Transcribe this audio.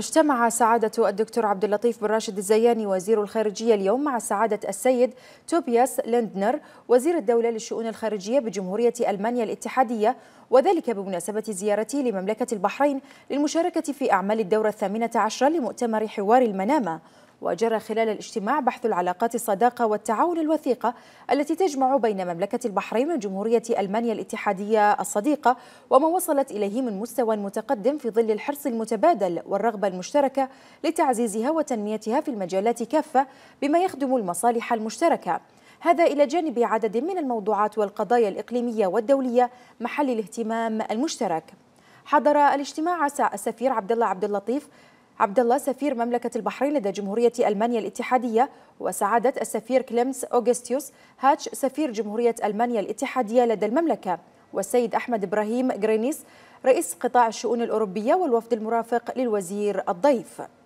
اجتمع سعادة الدكتور عبد اللطيف بن راشد الزياني وزير الخارجية اليوم مع سعادة السيد توبياس لندنر وزير الدولة للشؤون الخارجية بجمهورية ألمانيا الاتحادية وذلك بمناسبة زيارته لمملكة البحرين للمشاركة في أعمال الدورة الثامنة عشرة لمؤتمر حوار المنامة وجرى خلال الاجتماع بحث العلاقات الصداقة والتعاون الوثيقة التي تجمع بين مملكة البحرين وجمهورية ألمانيا الاتحادية الصديقة وما وصلت إليه من مستوى متقدم في ظل الحرص المتبادل والرغبة المشتركة لتعزيزها وتنميتها في المجالات كافة بما يخدم المصالح المشتركة هذا إلى جانب عدد من الموضوعات والقضايا الإقليمية والدولية محل الاهتمام المشترك حضر الاجتماع السفير عبد الله عبد اللطيف عبد الله سفير مملكة البحرين لدى جمهورية ألمانيا الاتحادية وسعادة السفير كليمس أوغستيوس هاتش سفير جمهورية ألمانيا الاتحادية لدى المملكة والسيد أحمد إبراهيم غرينيس رئيس قطاع الشؤون الأوروبية والوفد المرافق للوزير الضيف